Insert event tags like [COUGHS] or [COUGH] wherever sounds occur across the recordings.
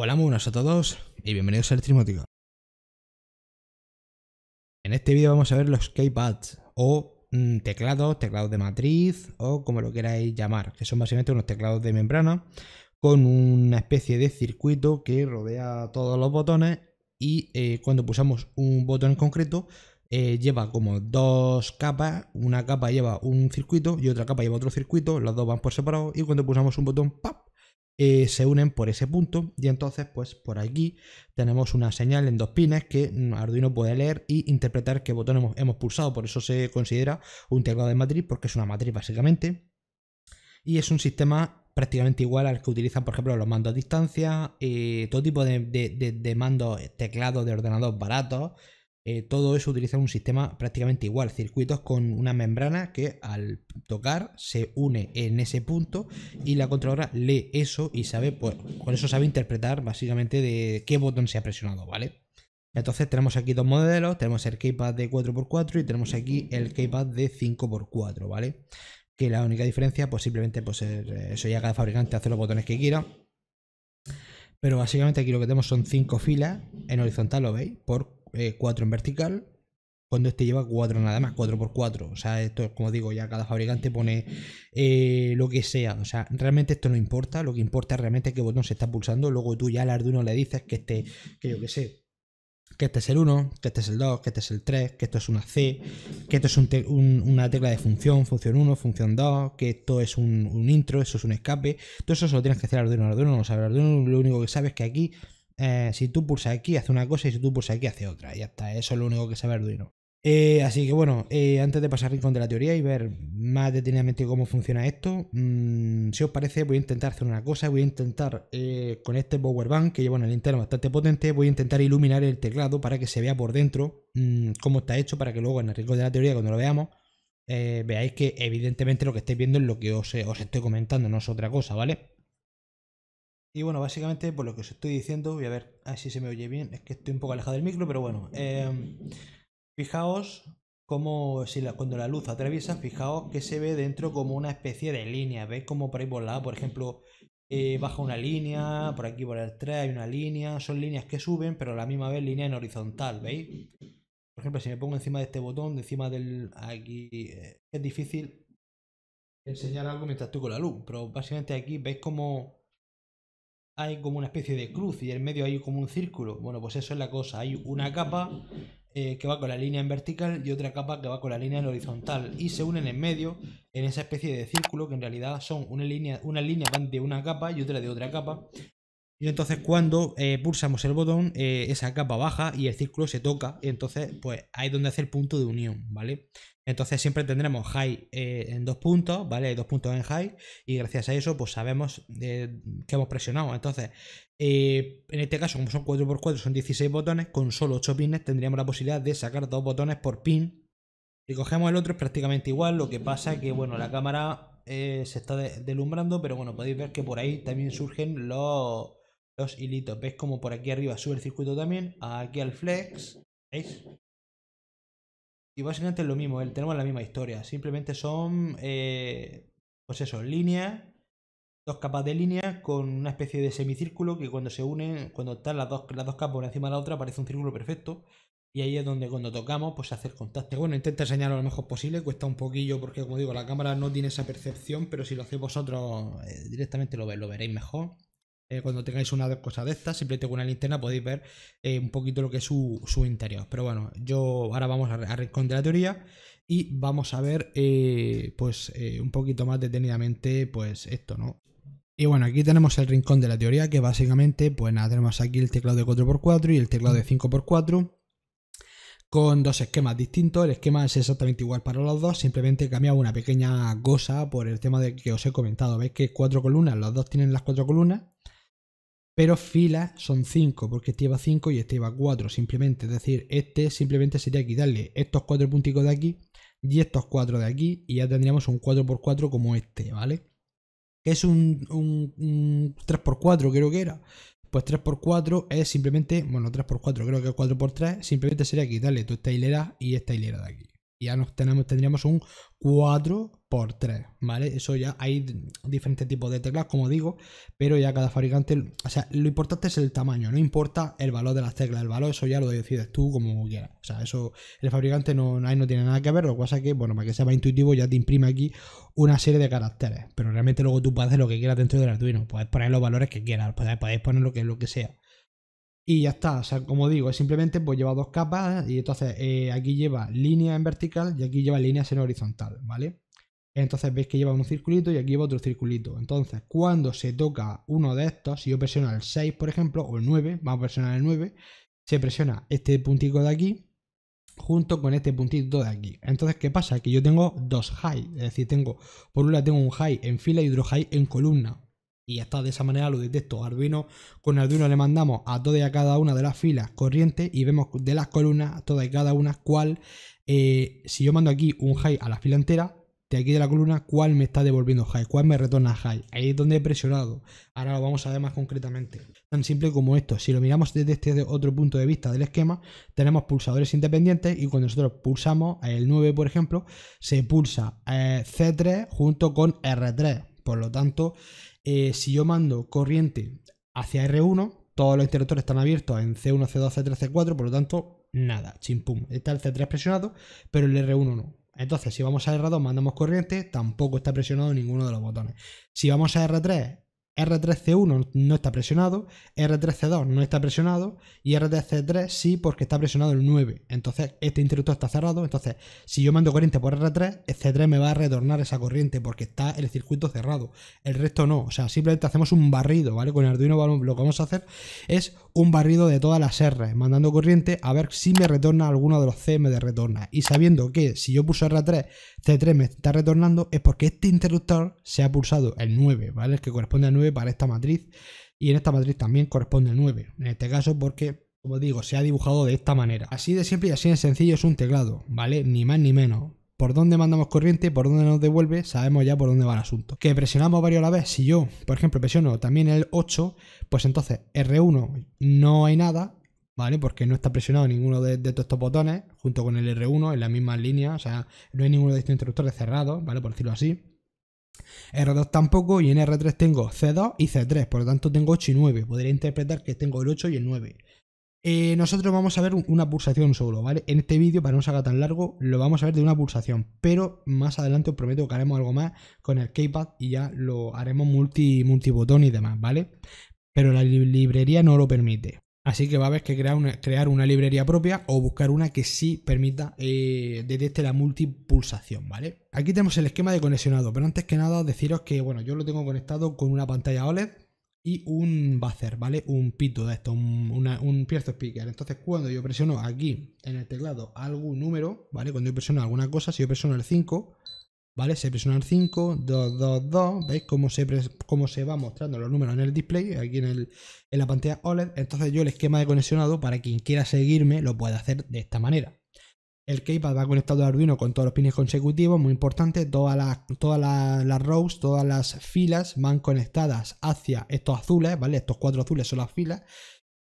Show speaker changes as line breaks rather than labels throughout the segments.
Hola, muy a todos y bienvenidos al Trimótico. En este vídeo vamos a ver los keypads o teclados, mm, teclados de matriz o como lo queráis llamar, que son básicamente unos teclados de membrana con una especie de circuito que rodea todos los botones y eh, cuando pulsamos un botón en concreto eh, lleva como dos capas, una capa lleva un circuito y otra capa lleva otro circuito, los dos van por separado y cuando pulsamos un botón, ¡pap! Eh, se unen por ese punto y entonces pues por aquí tenemos una señal en dos pines que Arduino puede leer y interpretar qué botón hemos, pulsado, por eso se considera un teclado de matriz porque es una matriz básicamente y es un sistema prácticamente igual al que utilizan por ejemplo los mandos a distancia, eh, todo tipo de, mandos teclados de ordenador baratos eh, todo eso utiliza un sistema prácticamente igual, circuitos con una membrana que al tocar se une en ese punto y la controladora lee eso y sabe, pues con eso sabe interpretar básicamente de qué botón se ha presionado, ¿vale? Entonces tenemos aquí dos modelos, tenemos el keypad de 4x4 y tenemos aquí el keypad de 5x4, ¿vale? Que la única diferencia, pues simplemente, pues eh, eso ya cada fabricante hace los botones que quiera. Pero básicamente aquí lo que tenemos son cinco filas en horizontal, ¿lo veis? Por 4 eh, en vertical, cuando este lleva 4 nada más, 4 por 4 O sea, esto, es como digo, ya cada fabricante pone eh, lo que sea. O sea, realmente esto no importa. Lo que importa realmente es qué botón se está pulsando. Luego tú ya al Arduino le dices que este, que yo qué sé, que este es el 1, que este es el 2, que este es el 3, que esto es una C, que esto es una tecla de función, función 1, función 2, que esto es un, intro, eso es un escape. Todo eso solo tienes que hacer al Arduino. Arduino no lo sabe. Arduino lo único que sabes es que aquí eh, si tú pulsas aquí hace una cosa y si tú pulsas aquí hace otra. Y ya está, eso es lo único que sabe Arduino. Eh, así que bueno, eh, antes de pasar rincón de la teoría y ver más detenidamente cómo funciona esto, mm, si os parece voy a intentar hacer una cosa, voy a intentar con este power bank que lleva el interno bastante potente, voy a intentar iluminar el teclado para que se vea por dentro mm, cómo está hecho, para que luego en el rincón de la teoría cuando lo veamos veáis que evidentemente lo que estáis viendo es lo que os estoy comentando, no es otra cosa, ¿vale? Y bueno, básicamente por lo que os estoy diciendo, voy a ver, a ver si se me oye bien, es que estoy un poco alejado del micro, pero bueno, em, fijaos como cuando la luz atraviesa, fijaos que se ve dentro como una especie de línea, ¿veis? Como por ahí por lado, por ejemplo, eh, baja una línea, por aquí por el 3 hay una línea, son líneas que suben, pero a la misma vez línea en horizontal, ¿veis? Por ejemplo, si me pongo encima de este botón, encima del... aquí eh, es difícil enseñar algo mientras estoy con la luz, pero básicamente aquí veis cómo hay como una especie de cruz y en medio hay como un círculo. Bueno, pues eso es la cosa. Hay una capa eh, que va con la línea en vertical y otra capa que va con la línea en horizontal y se unen en medio en esa especie de círculo que en realidad son una línea, una línea de una capa y otra de otra capa y entonces cuando eh, pulsamos el botón, eh, esa capa baja y el círculo se toca. Y entonces, pues ahí donde hacer el punto de unión, ¿vale? Entonces siempre tendremos high eh, en dos puntos, ¿vale? Hay dos puntos en high. Y gracias a eso, pues sabemos que hemos presionado. Entonces, en este caso, como son 4x4, son 16 botones. Con solo 8 pines tendríamos la posibilidad de sacar dos botones por pin. y cogemos el otro es prácticamente igual, lo que pasa es que, bueno, la cámara se está deslumbrando pero bueno, podéis ver que por ahí también surgen los los hilitos. veis como por aquí arriba sube el circuito también? Aquí al flex. ¿Veis? Y básicamente es lo mismo, tenemos la misma historia. Simplemente son, eh, pues eso, líneas, dos capas de líneas con una especie de semicírculo que cuando se unen, cuando están las dos, las dos capas una encima de la otra, parece un círculo perfecto. Y ahí es donde cuando tocamos, pues hacer contacto. Bueno, intenta enseñarlo lo mejor posible, cuesta un poquillo porque como digo, la cámara no tiene esa percepción, pero si lo hacéis vosotros eh, directamente lo veréis mejor. Eh, cuando tengáis una cosa de estas, simplemente con una linterna podéis ver eh, un poquito lo que es su, interior. Pero bueno, yo ahora vamos a rincón de la teoría y vamos a ver eh, pues un poquito más detenidamente pues esto, ¿no? Y bueno, aquí tenemos el rincón de la teoría que básicamente pues nada, tenemos aquí el teclado de 4x4 y el teclado de 5x4 con dos esquemas distintos. El esquema es exactamente igual para los dos, simplemente cambia una pequeña cosa por el tema de que os he comentado. Veis que cuatro columnas, los dos tienen las cuatro columnas pero filas son 5, porque este lleva 5 y este lleva 4, simplemente. Es decir, este simplemente sería quitarle estos 4 punticos de aquí y estos 4 de aquí, y ya tendríamos un 4x4 como este, ¿vale? Que es un, 3x4, creo que era. Pues 3x4 es simplemente, bueno, 3x4, creo que 4x3, simplemente sería quitarle toda esta hilera y esta hilera de aquí. Y ya nos tenemos, tendríamos un 4 por 3, ¿vale? Eso ya hay diferentes tipos de teclas, como digo, pero ya cada fabricante, o sea, lo importante es el tamaño, no importa el valor de las teclas, el valor eso ya lo decides tú como quieras, o sea, eso el fabricante no, no tiene nada que ver, lo que es que, bueno, para que sea más intuitivo ya te imprime aquí una serie de caracteres, pero realmente luego tú puedes hacer lo que quieras dentro del Arduino, puedes poner los valores que quieras, puedes poner lo que, lo que sea. Y ya está, o sea, como digo, es simplemente pues lleva dos capas y entonces eh, aquí lleva línea en vertical y aquí lleva líneas en horizontal, ¿vale? Entonces veis que lleva un circulito y aquí lleva otro circulito. Entonces, cuando se toca uno de estos, si yo presiono el 6, por ejemplo, o el 9, vamos a presionar el 9, se presiona este puntito de aquí junto con este puntito de aquí. Entonces, ¿qué pasa? Que yo tengo dos high, es decir, tengo, por una tengo un high en fila y otro high en columna. Y hasta de esa manera lo detecto. Arduino, con Arduino le mandamos a todas y a cada una de las filas corrientes y vemos de las columnas, todas y cada una, cuál, eh, si yo mando aquí un high a la fila entera, de aquí de la columna cuál me está devolviendo high, cuál me retorna high. Ahí es donde he presionado. Ahora lo vamos a ver más concretamente. Tan simple como esto. Si lo miramos desde este otro punto de vista del esquema, tenemos pulsadores independientes y cuando nosotros pulsamos el 9, por ejemplo, se pulsa eh, C3 junto con R3. Por lo tanto, eh, si yo mando corriente hacia R1, todos los interruptores están abiertos en C1, C2, C3, C4, por lo tanto, nada, chimpum. Está el C3 presionado, pero el R1 no. Entonces, si vamos a R2, mandamos corriente, tampoco está presionado ninguno de los botones. Si vamos a R3, R3C1 no está presionado, R3C2 no está presionado y R3C3 sí porque está presionado el 9. Entonces, este interruptor está cerrado, entonces si yo mando corriente por R3, C3 me va a retornar esa corriente porque está el circuito cerrado. El resto no, o sea, simplemente hacemos un barrido, ¿vale? Con el Arduino lo que vamos a hacer es un barrido de todas las R, mandando corriente a ver si me retorna alguno de los CM de retorna. Y sabiendo que si yo pulso R3, C3 me está retornando, es porque este interruptor se ha pulsado el 9, ¿vale? El que corresponde al 9 para esta matriz. Y en esta matriz también corresponde el 9. En este caso porque como digo, se ha dibujado de esta manera. Así de simple y así de sencillo es un teclado, ¿vale? Ni más ni menos por dónde mandamos corriente, por dónde nos devuelve, sabemos ya por dónde va el asunto. Que presionamos varios a la vez. Si yo, por ejemplo, presiono también el 8, pues entonces R1 no hay nada, ¿vale? Porque no está presionado ninguno de, estos botones, junto con el R1 en la misma línea, o sea, no hay ninguno de estos interruptores cerrados, ¿vale? Por decirlo así. R2 tampoco y en R3 tengo C2 y C3, por lo tanto tengo 8 y 9. Podría interpretar que tengo el 8 y el 9. Eh, nosotros vamos a ver una pulsación solo, ¿vale? En este vídeo, para no sacar tan largo, lo vamos a ver de una pulsación. Pero más adelante os prometo que haremos algo más con el keypad y ya lo haremos multi, botón y demás, ¿vale? Pero la librería no lo permite. Así que va a haber que crear una, crear una librería propia o buscar una que sí permita eh, detecte la multipulsación, ¿vale? Aquí tenemos el esquema de conexionado, pero antes que nada deciros que, bueno, yo lo tengo conectado con una pantalla OLED y un buzzer, ¿vale? Un pito de esto, un, una, un speaker. Entonces, cuando yo presiono aquí en el teclado algún número, ¿vale? Cuando yo presiono alguna cosa, si yo presiono el 5, ¿vale? Se presiona el 5, 2, 2, 2, ¿veis cómo se, cómo se va mostrando los números en el display, aquí en, el, en la pantalla OLED? Entonces yo el esquema de conexionado, para quien quiera seguirme, lo puede hacer de esta manera. El keypad va conectado al Arduino con todos los pines consecutivos, muy importante, todas las, todas rows, todas las filas van conectadas hacia estos azules, ¿vale? Estos cuatro azules son las filas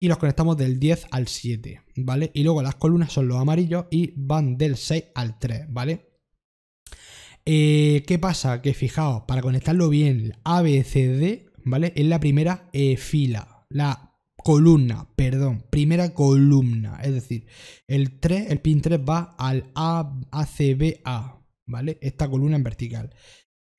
y los conectamos del 10 al 7, ¿vale? Y luego las columnas son los amarillos y van del 6 al 3, ¿vale? Eh, ¿Qué pasa? Que fijaos, para conectarlo bien, ABCD, ¿vale? Es la primera eh, fila. La columna, perdón, primera columna. Es decir, el 3, el pin 3 va al A, ACBA, ¿vale? Esta columna en vertical.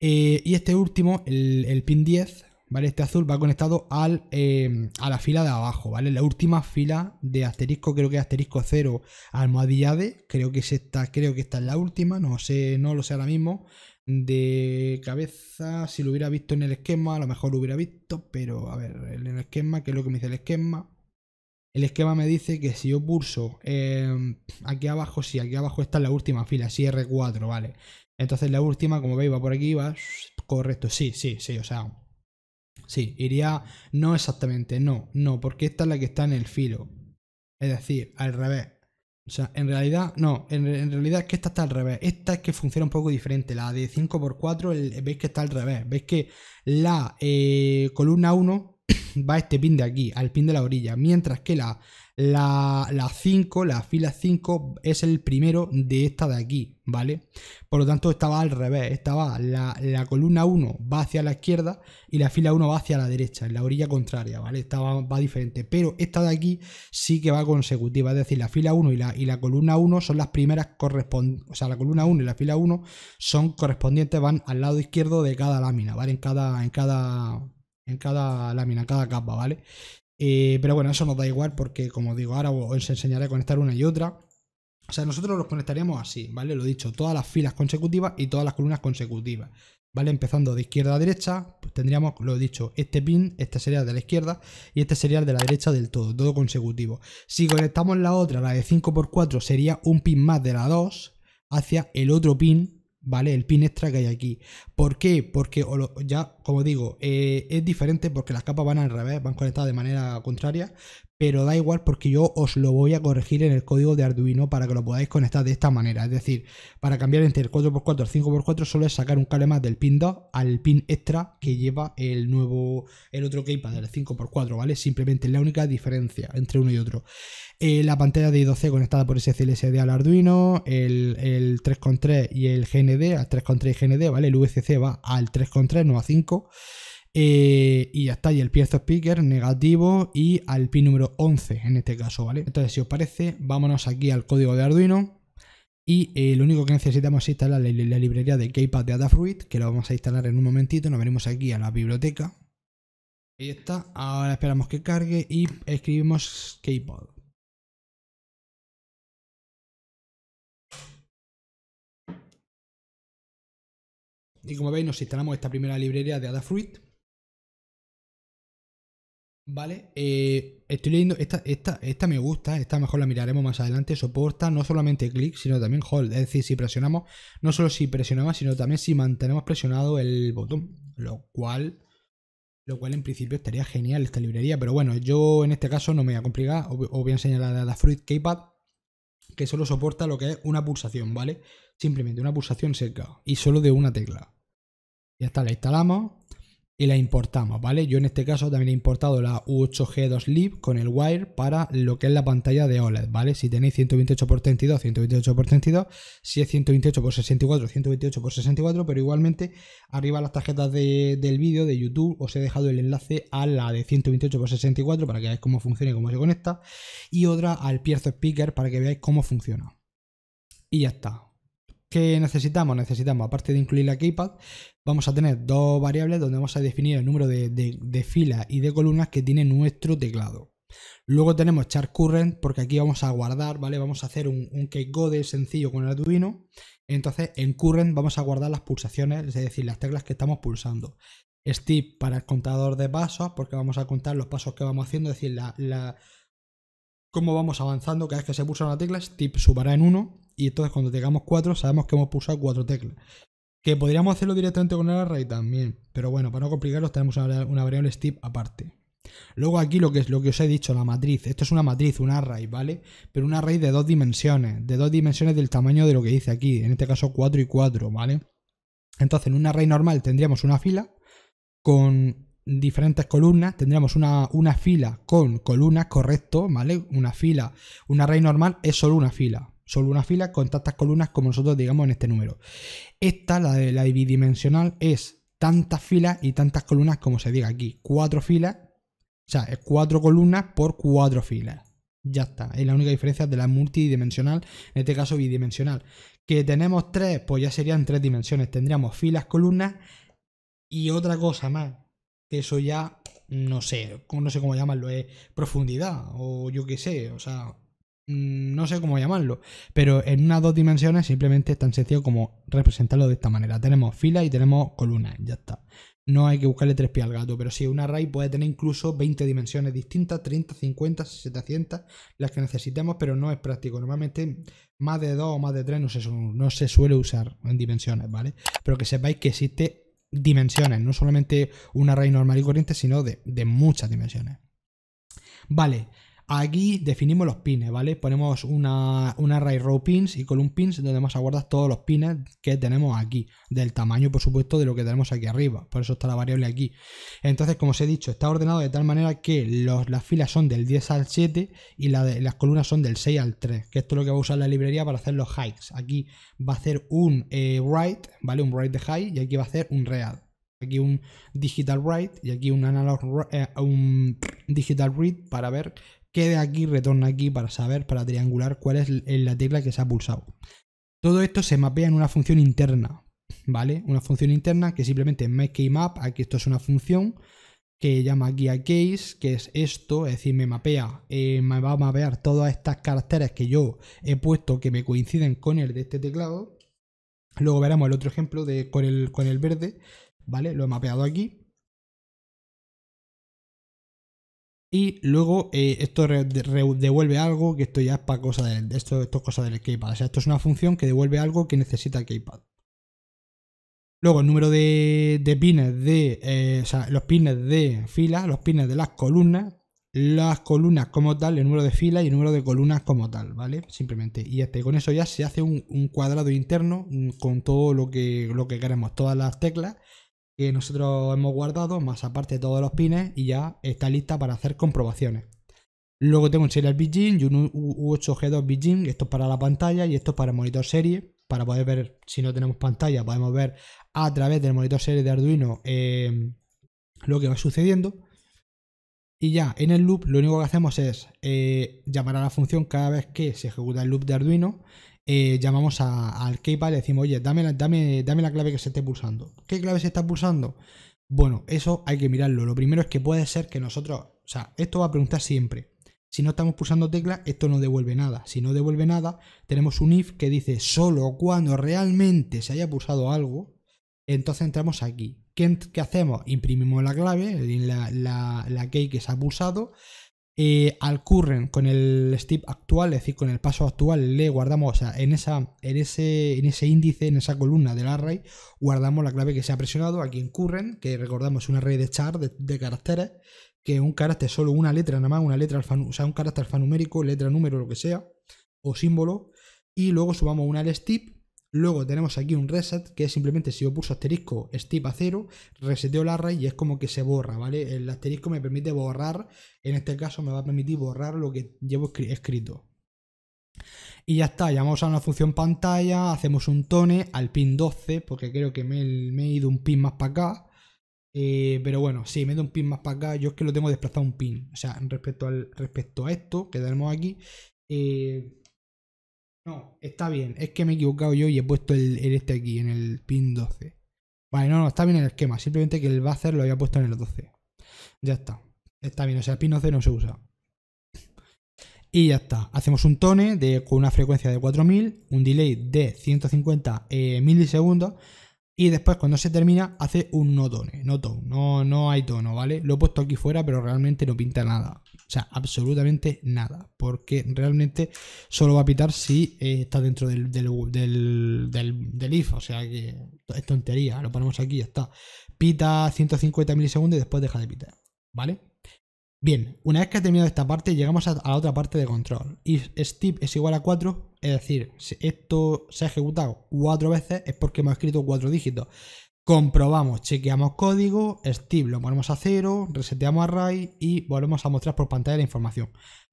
Eh, y este último, el, pin 10, ¿vale? Este azul va conectado al, em, a la fila de abajo, ¿vale? La última fila de asterisco, creo que es asterisco 0, almohadillade. Creo que es esta, creo que esta es la última, no sé, no lo sé ahora mismo de cabeza. Si lo hubiera visto en el esquema, a lo mejor lo hubiera visto, pero a ver, en el esquema, ¿qué es lo que me dice el esquema? El esquema me dice que si yo pulso em, aquí abajo, sí, aquí abajo está la última fila, si R4, vale. Entonces la última, como veis, va por aquí, va correcto, sí, sí, sí, o sea, sí, iría, no exactamente, no, no, porque esta es la que está en el filo. Es decir, al revés, o sea, en realidad, no, en, realidad es que esta está al revés. Esta es que funciona un poco diferente. La de 5x4, el, veis que está al revés. Veis que la eh, columna 1 [COUGHS] va a este pin de aquí, al pin de la orilla. Mientras que la la 5, la, fila 5 es el primero de esta de aquí, ¿vale? Por lo tanto estaba al revés, estaba la, la columna 1 va hacia la izquierda y la fila 1 va hacia la derecha, en la orilla contraria, ¿vale? Estaba, va diferente, pero esta de aquí sí que va consecutiva, es decir, la fila 1 y la, y la columna 1 son las primeras correspondientes, o sea, la columna 1 y la fila 1 son correspondientes, van al lado izquierdo de cada lámina, ¿vale? En cada, en cada, en cada lámina, en cada capa, ¿vale? Eh, pero bueno, eso nos da igual porque, como digo, ahora os enseñaré a conectar una y otra. O sea, nosotros los conectaremos así, ¿vale? Lo he dicho, todas las filas consecutivas y todas las columnas consecutivas, ¿vale? Empezando de izquierda a derecha, pues tendríamos, lo he dicho, este pin, este sería el de la izquierda y este sería el de la derecha del todo, todo consecutivo. Si conectamos la otra, la de 5x4, sería un pin más de la 2 hacia el otro pin ¿vale? El pin extra que hay aquí. ¿Por qué? Porque ya, como digo, eh, es diferente porque las capas van al revés, van conectadas de manera contraria, pero da igual porque yo os lo voy a corregir en el código de Arduino para que lo podáis conectar de esta manera. Es decir, para cambiar entre el 4x4 y el 5x4 solo es sacar un cable más del pin 2 al pin extra que lleva el nuevo, el otro keypad del 5x4, ¿vale? Simplemente es la única diferencia entre uno y otro. Eh, la pantalla de I2C conectada por SCLSD al Arduino, el, el 3.3 y el GND, al 3.3 y GND, ¿vale? El VCC va al 3.3, no a 5. Eh, y ya está, y el Piezo Speaker negativo y al pin número 11 en este caso, ¿vale? Entonces, si os parece, vámonos aquí al código de Arduino y eh, lo único que necesitamos es instalar la, librería de Keypad de Adafruit, que la vamos a instalar en un momentito, nos venimos aquí a la biblioteca. Ahí está, ahora esperamos que cargue y escribimos Keypad. Y como veis, nos instalamos esta primera librería de Adafruit Vale, eh, estoy leyendo, esta, esta, esta me gusta, esta mejor la miraremos más adelante, soporta no solamente clic, sino también hold, es decir, si presionamos, no solo si presionamos, sino también si mantenemos presionado el botón, lo cual, lo cual en principio estaría genial esta librería, pero bueno, yo en este caso no me voy a complicar, os voy a enseñar a la Fruit Keypad, que solo soporta lo que es una pulsación, ¿vale? Simplemente una pulsación cerca y solo de una tecla. Ya está, la instalamos y la importamos, ¿vale? Yo en este caso también he importado la U8G2 Lib con el wire para lo que es la pantalla de OLED, ¿vale? Si tenéis 128x32, 128x32, si es 128x64, 128x64, pero igualmente arriba las tarjetas del vídeo de YouTube os he dejado el enlace a la de 128x64 para que veáis cómo funciona y cómo se conecta y otra al piezo Speaker para que veáis cómo funciona. Y ya está, ¿Qué necesitamos? Necesitamos, aparte de incluir la keypad, vamos a tener dos variables donde vamos a definir el número de, de, filas y de columnas que tiene nuestro teclado. Luego tenemos char current, porque aquí vamos a guardar, ¿vale? Vamos a hacer un, un de sencillo con el Arduino. Entonces, en current vamos a guardar las pulsaciones, es decir, las teclas que estamos pulsando. Step para el contador de pasos, porque vamos a contar los pasos que vamos haciendo, es decir, la cómo vamos avanzando. Cada vez que se pulsa una tecla, step subará en 1 y entonces cuando tengamos 4 sabemos que hemos pulsado 4 teclas. Que podríamos hacerlo directamente con el array también, pero bueno, para no complicarlos tenemos una, variable step aparte. Luego aquí lo que, lo que os he dicho, la matriz. Esto es una matriz, un array, ¿vale? Pero un array de dos dimensiones, de dos dimensiones del tamaño de lo que dice aquí, en este caso 4 y 4, ¿vale? Entonces en un array normal tendríamos una fila con diferentes columnas, tendríamos una, fila con columnas, correcto, ¿vale? Una fila, una raíz normal es solo una fila, solo una fila con tantas columnas como nosotros digamos en este número. Esta, la de la bidimensional, es tantas filas y tantas columnas como se diga aquí, cuatro filas, o sea, es cuatro columnas por cuatro filas. Ya está, es la única diferencia de la multidimensional, en este caso bidimensional. Que tenemos tres, pues ya serían tres dimensiones. Tendríamos filas, columnas y otra cosa más eso ya no sé, no sé cómo llamarlo, es eh, profundidad o yo qué sé, o sea, mm, no sé cómo llamarlo, pero en unas dos dimensiones simplemente es tan sencillo como representarlo de esta manera. Tenemos filas y tenemos columnas, ya está. No hay que buscarle tres pies al gato, pero si un array puede tener incluso 20 dimensiones distintas, 30, 50, 700, las que necesitemos, pero no es práctico. Normalmente más de dos o más de tres no se, no se suele usar en dimensiones, ¿vale? Pero que sepáis que existe dimensiones, no solamente un array normal y corriente, sino de, de muchas dimensiones. Vale, Aquí definimos los pines, ¿vale? Ponemos una, un array row pins y column pins donde vamos a todos los pines que tenemos aquí, del tamaño, por supuesto, de lo que tenemos aquí arriba. Por eso está la variable aquí. Entonces, como os he dicho, está ordenado de tal manera que las filas son del 10 al 7 y las columnas son del 6 al 3, que esto es lo que va a usar la librería para hacer los hikes. Aquí va a hacer un eh, write, ¿vale? Un write de high y aquí va a hacer un read aquí un digital write y aquí un analog eh, un digital read para ver quede aquí, retorna aquí para saber, para triangular cuál es la tecla que se ha pulsado. Todo esto se mapea en una función interna, ¿vale? Una función interna que simplemente es map. aquí esto es una función que llama aquí a case, que es esto, es decir, me mapea, eh, me va a mapear todas estas caracteres que yo he puesto que me coinciden con el de este teclado. Luego veremos el otro ejemplo de, con, el, con el verde, ¿vale? Lo he mapeado aquí. Y luego eh, esto devuelve algo que esto ya es para cosa del, esto, esto cosa del keypad. O sea, esto es una función que devuelve algo que necesita el keypad. Luego el número de, de pines de. Eh, o sea, los pines de filas, los pines de las columnas, las columnas como tal, el número de filas y el número de columnas como tal, ¿vale? Simplemente. Y este, con eso ya se hace un, cuadrado interno mm, con todo lo que, lo que queremos, todas las teclas que nosotros hemos guardado, más aparte de todos los pines, y ya está lista para hacer comprobaciones. Luego tengo un serial Beijing y un U8G2 Beijing, esto es para la pantalla y esto es para el monitor serie, para poder ver, si no tenemos pantalla, podemos ver a través del monitor serie de Arduino eh, lo que va sucediendo. Y ya en el loop lo único que hacemos es eh, llamar a la función cada vez que se ejecuta el loop de Arduino eh, llamamos al keypad y le decimos, oye, dame la, dame, la clave que se esté pulsando. ¿Qué clave se está pulsando? Bueno, eso hay que mirarlo. Lo primero es que puede ser que nosotros, o sea, esto va a preguntar siempre. Si no estamos pulsando teclas, esto no devuelve nada. Si no devuelve nada, tenemos un if que dice solo cuando realmente se haya pulsado algo, entonces entramos aquí. ¿Qué, qué hacemos? Imprimimos la clave, la, la key que se ha pulsado, eh, al current con el step actual, es decir, con el paso actual, le guardamos, o sea, en, esa, en, ese, en ese índice, en esa columna del array, guardamos la clave que se ha presionado. Aquí en current, que recordamos un array de char de, caracteres, que un carácter solo una letra nada más, una letra alfa, o sea, un carácter alfanumérico, letra, número, lo que sea, o símbolo. Y luego subamos una al step Luego tenemos aquí un reset, que es simplemente si yo pulso asterisco step a cero, reseteo la array y es como que se borra, ¿vale? El asterisco me permite borrar, en este caso me va a permitir borrar lo que llevo escrito. Y ya está, llamamos a una función pantalla, hacemos un tone al pin 12, porque creo que me, he ido un pin más para acá. Eh, pero bueno, sí, ido un pin más para acá. Yo es que lo tengo desplazado un pin. O sea, respecto, al, respecto a esto que tenemos aquí, eh, no, está bien. Es que me he equivocado yo y he puesto el, este aquí, en el pin 12. Vale, no, no, está bien el esquema. Simplemente que el buzzer lo había puesto en el 12. Ya está. Está bien, o sea, el pin 12 no se usa. Y ya está. Hacemos un tone de, con una frecuencia de 4000, un delay de 150 eh, milisegundos y después cuando se termina hace un no tone, no tone, no, hay tono, ¿vale? Lo he puesto aquí fuera, pero realmente no pinta nada, o sea, absolutamente nada, porque realmente solo va a pitar si eh, está dentro del del, if, o sea que es tontería, lo ponemos aquí ya está. Pita 150 milisegundos y después deja de pitar, ¿vale? Bien, una vez que ha terminado esta parte, llegamos a, la otra parte de control. Y Steve es igual a 4, es decir, si esto se ha ejecutado 4 veces es porque hemos escrito 4 dígitos. Comprobamos, chequeamos código, Steve lo ponemos a 0, reseteamos array y volvemos a mostrar por pantalla la información.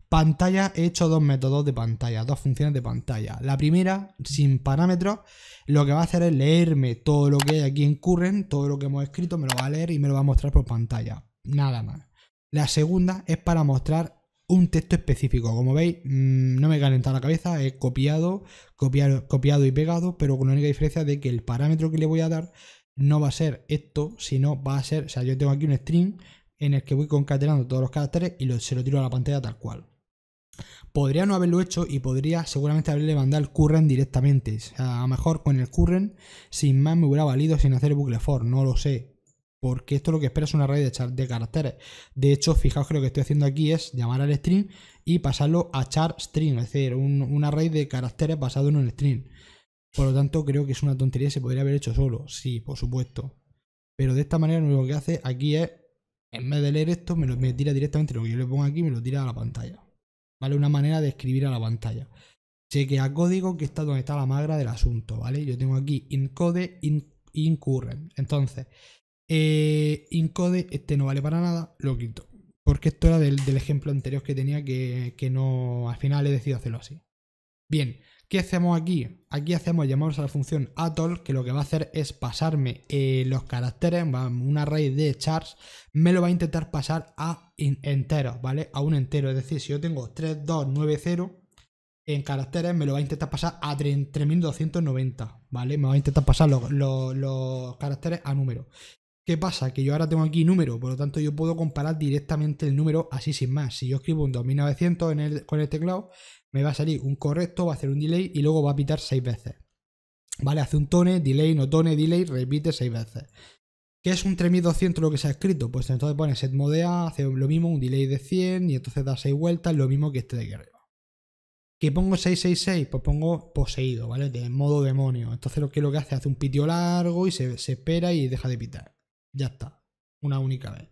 Pantalla, he hecho dos métodos de pantalla, dos funciones de pantalla. La primera, sin parámetros, lo que va a hacer es leerme todo lo que hay aquí en current, todo lo que hemos escrito, me lo va a leer y me lo va a mostrar por pantalla. Nada más. La segunda es para mostrar un texto específico. Como veis, mm, no me he calentado la cabeza, he copiado, copiado, copiado y pegado, pero con la única diferencia de que el parámetro que le voy a dar no va a ser esto, sino va a ser, o sea, yo tengo aquí un string en el que voy concatenando todos los caracteres y se lo tiro a la pantalla tal cual. Podría no haberlo hecho y podría seguramente haberle mandado el current directamente. O sea, a lo mejor con el current, sin más me hubiera valido sin hacer bucle for, no lo sé porque esto lo que espera es una array de, char de caracteres. De hecho, fijaos que lo que estoy haciendo aquí es llamar al string y pasarlo a char string, es decir, una raíz array de caracteres basado en un string. Por lo tanto, creo que es una tontería se podría haber hecho solo, sí, por supuesto. Pero de esta manera lo único que hace aquí es, en vez de leer esto, me, lo, tira directamente lo que yo le pongo aquí, me lo tira a la pantalla. ¿Vale? Una manera de escribir a la pantalla. Chequea código que está donde está la magra del asunto, ¿vale? Yo tengo aquí encode, incurrent. Entonces, eh, Incode, este no vale para nada, lo quito. Porque esto era del, ejemplo anterior que tenía que, no. Al final he decidido hacerlo así. Bien, ¿qué hacemos aquí? Aquí hacemos llamamos a la función atoll, que lo que va a hacer es pasarme eh, los caracteres, una array de chars, me lo va a intentar pasar a enteros, ¿vale? A un entero. Es decir, si yo tengo 3, 2, 9, 0 en caracteres me lo va a intentar pasar a 3290, ¿vale? Me va a intentar pasar los, caracteres a números ¿Qué pasa? Que yo ahora tengo aquí número, por lo tanto yo puedo comparar directamente el número así sin más. Si yo escribo un 2900 con el teclado, me va a salir un correcto, va a hacer un delay y luego va a pitar 6 veces. Vale, hace un tone, delay, no tone, delay, repite 6 veces. ¿Qué es un 3200 lo que se ha escrito? Pues entonces pone set A, hace lo mismo, un delay de 100 y entonces da 6 vueltas, lo mismo que este de aquí arriba. ¿Qué pongo 666? Pues pongo poseído, ¿vale? De modo demonio. Entonces lo que, lo que hace, hace un pitio largo y se espera y deja de pitar. Ya está. Una única vez.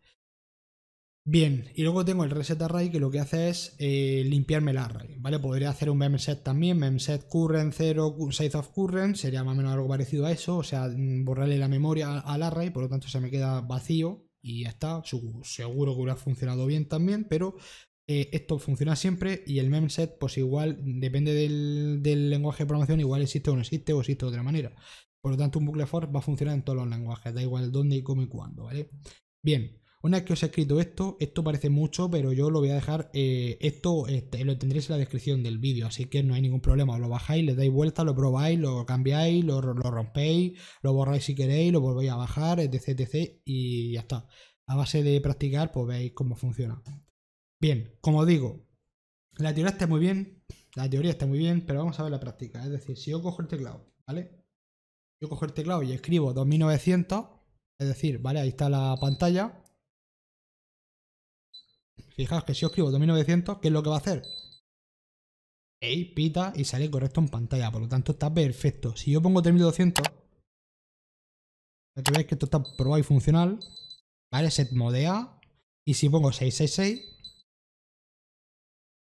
Bien, y luego tengo el reset array que lo que hace es eh, limpiarme el array, ¿vale? Podría hacer un memset también, memset current 0, size of current, sería más o menos algo parecido a eso, o sea, mm, borrarle la memoria al array, por lo tanto se me queda vacío y ya está, seguro que hubiera funcionado bien también, pero eh, esto funciona siempre y el memset pues igual, depende del, del lenguaje de programación, igual existe o no existe o existe de otra manera. Por lo tanto, un bucle for va a funcionar en todos los lenguajes, da igual dónde y cómo y cuándo, ¿vale? Bien, una vez que os he escrito esto, esto parece mucho, pero yo lo voy a dejar, eh, esto este, lo tendréis en la descripción del vídeo, así que no hay ningún problema, lo bajáis, le dais vuelta, lo probáis, lo cambiáis, lo, lo rompéis, lo borráis si queréis, lo volvéis a bajar, etc, etc, y ya está. A base de practicar, pues veis cómo funciona. Bien, como digo, la teoría está muy bien, la teoría está muy bien, pero vamos a ver la práctica, es decir, si yo cojo el teclado, ¿vale? yo cojo el teclado y escribo 2900, es decir, vale, ahí está la pantalla. Fijaos que si yo escribo 2900, ¿qué es lo que va a hacer? Ey, pita y sale correcto en pantalla, por lo tanto está perfecto. Si yo pongo 3200, que veis que esto está probado y funcional, vale, se modea. Y si pongo 666,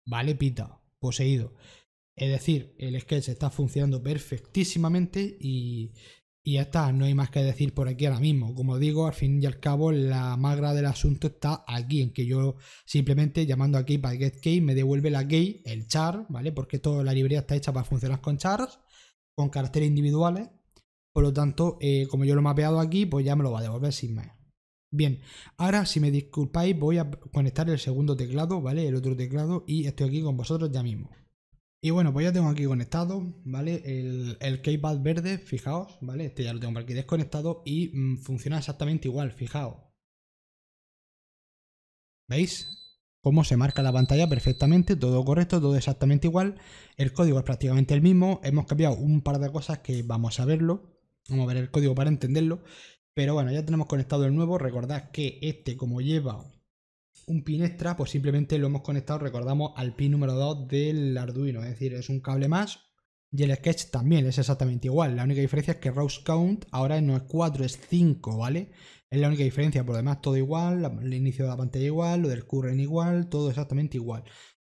vale, pita, poseído. Pues es decir, el sketch está funcionando perfectísimamente y, ya está, no hay más que decir por aquí ahora mismo. Como digo, al fin y al cabo, la magra del asunto está aquí, en que yo simplemente llamando aquí para key me devuelve la key, el char, ¿vale? Porque toda la librería está hecha para funcionar con chars, con caracteres individuales. Por lo tanto, eh, como yo lo he mapeado aquí, pues ya me lo va a devolver sin más. Bien, ahora si me disculpáis voy a conectar el segundo teclado, ¿vale? El otro teclado y estoy aquí con vosotros ya mismo. Y bueno, pues ya tengo aquí conectado, ¿vale? El, el keypad verde, fijaos, ¿vale? Este ya lo tengo aquí desconectado y mm, funciona exactamente igual, fijaos. ¿Veis? Cómo se marca la pantalla perfectamente, todo correcto, todo exactamente igual. El código es prácticamente el mismo, hemos cambiado un par de cosas que vamos a verlo. Vamos a ver el código para entenderlo. Pero bueno, ya tenemos conectado el nuevo. Recordad que este, como lleva un pin extra, pues simplemente lo hemos conectado, recordamos, al pin número 2 del Arduino. Es decir, es un cable más. Y el sketch también es exactamente igual. La única diferencia es que Rouse Count ahora no es 4, es 5, ¿vale? Es la única diferencia. Por lo demás, todo igual. El inicio de la pantalla igual, lo del current igual, todo exactamente igual.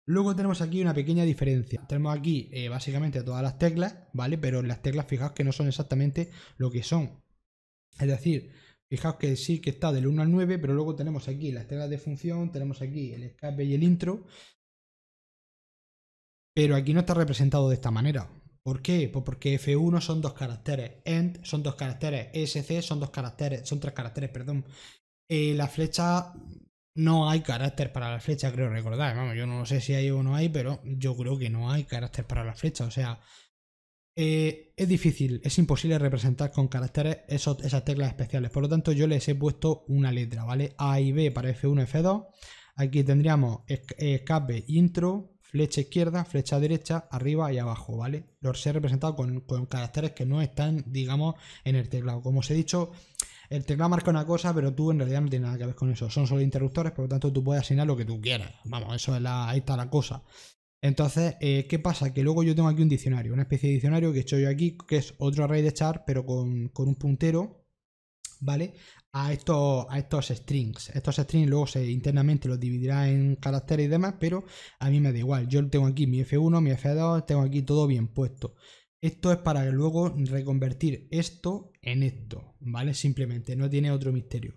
Luego tenemos aquí una pequeña diferencia. Tenemos aquí eh, básicamente todas las teclas, ¿vale? Pero las teclas, fijaos que no son exactamente lo que son. Es decir, Fijaos que sí que está del 1 al 9, pero luego tenemos aquí las telas de función, tenemos aquí el escape y el intro. Pero aquí no está representado de esta manera. ¿Por qué? Pues porque F1 son dos caracteres, END son dos caracteres, sc, son dos caracteres, son tres caracteres, perdón. Eh, la flecha no hay carácter para la flecha, creo recordar. Vamos, yo no sé si hay o no hay, pero yo creo que no hay carácter para la flecha. O sea, eh, es difícil, es imposible representar con caracteres esos, esas teclas especiales. Por lo tanto, yo les he puesto una letra, ¿vale? A y B para F1, F2. Aquí tendríamos escape, intro, flecha izquierda, flecha derecha, arriba y abajo, ¿vale? Los he representado con, con, caracteres que no están, digamos, en el teclado. Como os he dicho, el teclado marca una cosa, pero tú en realidad no tienes nada que ver con eso. Son solo interruptores, por lo tanto tú puedes asignar lo que tú quieras. Vamos, eso es la, ahí está la cosa. Entonces, eh, ¿qué pasa? Que luego yo tengo aquí un diccionario, una especie de diccionario que he hecho yo aquí, que es otro array de char, pero con, un puntero, ¿vale? A estos, a estos strings. Estos strings luego se, internamente los dividirá en caracteres y demás, pero a mí me da igual. Yo tengo aquí mi F1, mi F2, tengo aquí todo bien puesto. Esto es para luego reconvertir esto en esto, ¿vale? Simplemente, no tiene otro misterio.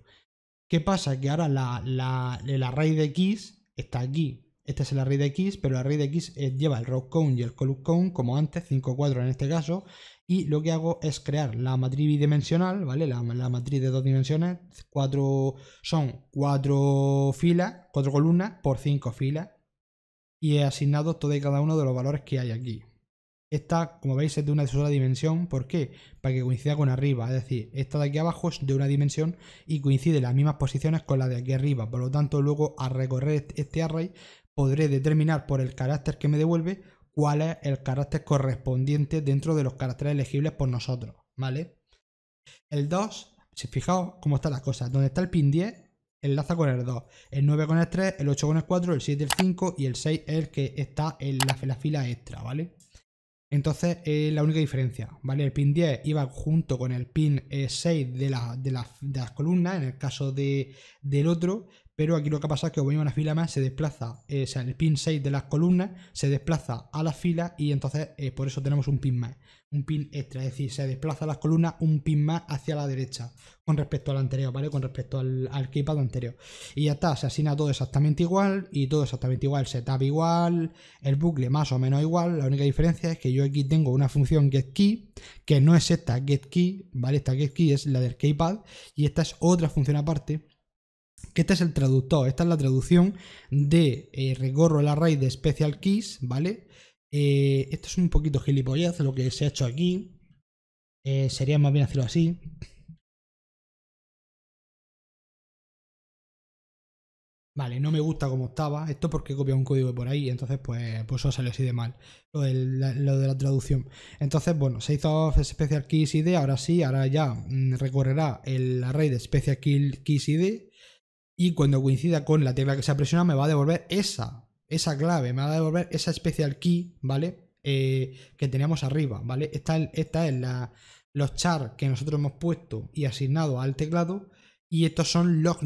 ¿Qué pasa? Que ahora la, la, el array de keys está aquí, esta es el array de X, pero la array de X eh, lleva el row count y el column count, como antes, 5, 4 en este caso, y lo que hago es crear la matriz bidimensional, ¿vale? La, matriz de dos dimensiones, cuatro, son cuatro filas, cuatro columnas por cinco filas, y he asignado todo y cada uno de los valores que hay aquí. Esta, como veis, es de una sola dimensión. ¿Por qué? Para que coincida con arriba. Es decir, esta de aquí abajo es de una dimensión y coincide las mismas posiciones con la de aquí arriba. Por lo tanto, luego al recorrer este array podré determinar por el carácter que me devuelve cuál es el carácter correspondiente dentro de los caracteres elegibles por nosotros, ¿vale? El 2, si fijaos cómo está la cosa, donde está el pin 10 enlaza con el 2, el 9 con el 3, el 8 con el 4, el 7 el 5 y el 6 es el que está en la, fila extra, ¿vale? Entonces es la única diferencia, ¿vale? El pin 10 iba junto con el pin 6 eh, de, las columnas, en el caso de, del otro, pero aquí lo que pasa es que como una fila más se desplaza, eh, o sea, el pin 6 de las columnas se desplaza a la fila y entonces eh, por eso tenemos un pin más, un pin extra, es decir, se desplaza las columnas un pin más hacia la derecha con respecto al anterior, ¿vale? Con respecto al, keypad anterior. Y ya está, se asigna todo exactamente igual y todo exactamente igual, setup igual, el bucle más o menos igual, la única diferencia es que yo aquí tengo una función getKey que no es esta getKey, ¿vale? Esta getKey es la del keypad y esta es otra función aparte que este es el traductor, esta es la traducción de eh, recorro la el array de Special Keys, ¿vale? Eh, esto es un poquito gilipollas lo que se ha hecho aquí. Eh, sería más bien hacerlo así. Vale, no me gusta como estaba. Esto porque copiado un código por ahí. Entonces, pues, pues eso salió así de mal. Lo de la, traducción. Entonces, bueno, se hizo Special Keys ID. Ahora sí, ahora ya mm, recorrerá el array de Special Keys ID y cuando coincida con la tecla que se ha presionado me va a devolver esa, esa clave, me va a devolver esa especial key, ¿vale? Eh, que teníamos arriba, ¿vale? Esta, es la, los char que nosotros hemos puesto y asignado al teclado y estos son los,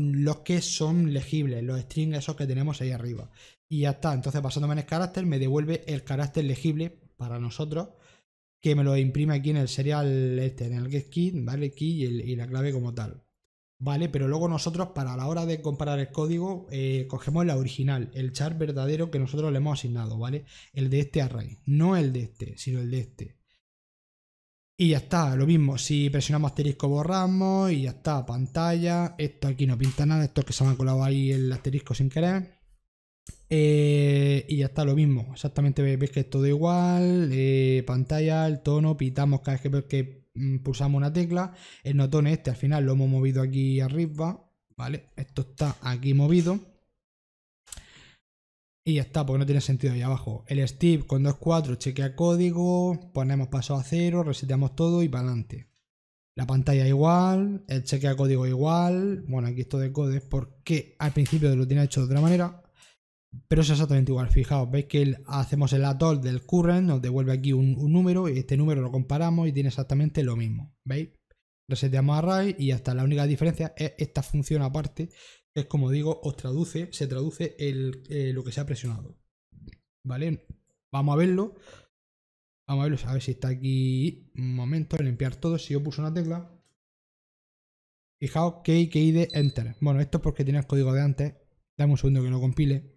que son legibles, los strings esos que tenemos ahí arriba. Y ya está, entonces pasándome en el carácter me devuelve el carácter legible para nosotros que me lo imprime aquí en el serial este, en el get key, ¿vale? Key y la clave como tal. ¿vale? Pero luego nosotros, para la hora de comparar el código, eh, cogemos la original, el char verdadero que nosotros le hemos asignado, ¿vale? El de este array, no el de este, sino el de este. Y ya está, lo mismo, si presionamos asterisco borramos y ya está, pantalla, esto aquí no pinta nada, esto es que se me ha colado ahí el asterisco sin querer. Eh, y ya está lo mismo, exactamente ves que es todo igual, eh, pantalla, el tono, pitamos cada vez que Mm, pulsamos una tecla, el notón este al final lo hemos movido aquí arriba, ¿vale? Esto está aquí movido. Y ya está, porque no tiene sentido ahí abajo. El Steve con 2.4 chequea código, ponemos paso a cero, reseteamos todo y para adelante. La pantalla igual, el chequea código igual. Bueno, aquí esto de code es porque al principio lo tenía hecho de otra manera. Pero es exactamente igual, fijaos, veis que hacemos el atoll del current, nos devuelve aquí un, número y este número lo comparamos y tiene exactamente lo mismo, ¿veis? Reseteamos array y hasta la única diferencia es esta función aparte, que es como digo, os traduce, se traduce el, eh, lo que se ha presionado, ¿vale? Vamos a verlo, vamos a verlo, a ver si está aquí, un momento, limpiar todo, si yo puso una tecla, fijaos, key, key de enter, bueno, esto es porque tiene el código de antes, dame un segundo que lo compile,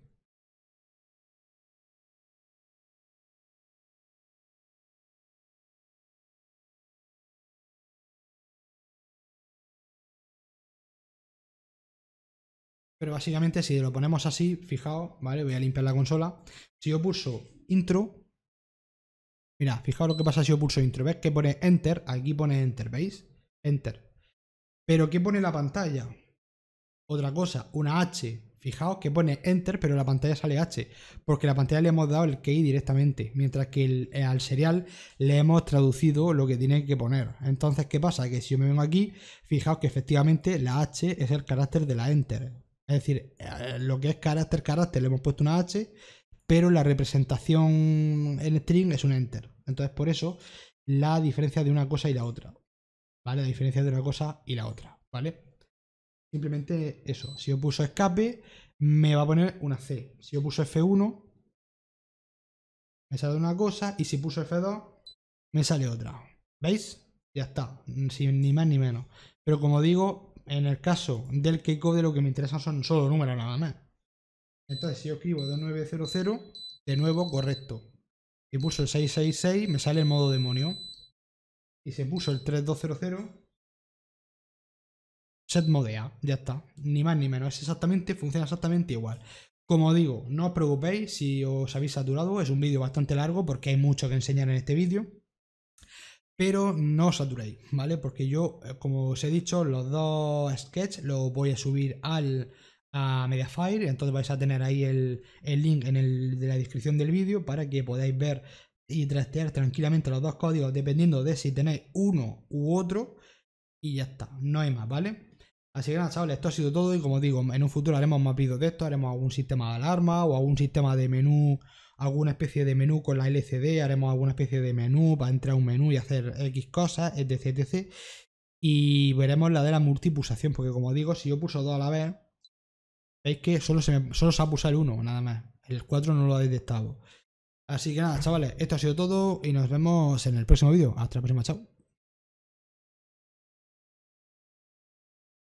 Pero básicamente si lo ponemos así, fijaos, ¿vale? Voy a limpiar la consola. Si yo pulso intro, mira, fijaos lo que pasa si yo pulso intro. ¿Ves que pone enter? Aquí pone enter, ¿veis? Enter. Pero ¿qué pone la pantalla? Otra cosa, una H. Fijaos que pone enter, pero la pantalla sale H, porque la pantalla le hemos dado el key directamente, mientras que eh, al serial le hemos traducido lo que tiene que poner. Entonces, ¿qué pasa? Que si yo me vengo aquí, fijaos que efectivamente la H es el carácter de la enter es decir, eh, lo que es carácter, carácter, le hemos puesto una H, pero la representación en string es un enter. Entonces, por eso, la diferencia de una cosa y la otra. ¿Vale? La diferencia de una cosa y la otra. ¿Vale? Simplemente eso. Si yo puso escape, me va a poner una C. Si yo puso F1, me sale una cosa. Y si puso F2, me sale otra. ¿Veis? Ya está. ni más ni menos. Pero como digo, en el caso del Keiko de lo que me interesa son solo números nada más. Entonces, si yo escribo 2900, de nuevo correcto. Y pulso el 666, me sale el modo demonio. Y se puso el 3200, set modea, ya está. Ni más ni menos, es exactamente, funciona exactamente igual. Como digo, no os preocupéis si os habéis saturado, es un vídeo bastante largo porque hay mucho que enseñar en este vídeo pero no os saturéis, ¿vale? Porque yo, eh, como os he dicho, los dos sketches los voy a subir al a Mediafire, entonces vais a tener ahí el, link en el, de la descripción del vídeo para que podáis ver y trastear tranquilamente los dos códigos dependiendo de si tenéis uno u otro y ya está, no hay más, ¿vale? Así que nada, chavales, esto ha sido todo y como digo, en un futuro haremos más vídeos de esto, haremos algún sistema de alarma o algún sistema de menú alguna especie de menú con la LCD, haremos alguna especie de menú para entrar a un menú y hacer X cosas, etc, etc. Y veremos la de la multipulsación, porque como digo, si yo pulso dos a la vez, veis que solo se, me, solo se ha pulsado el nada más. El 4 no lo ha detectado. Así que nada, chavales, esto ha sido todo y nos vemos en el próximo vídeo. Hasta la próxima, chao.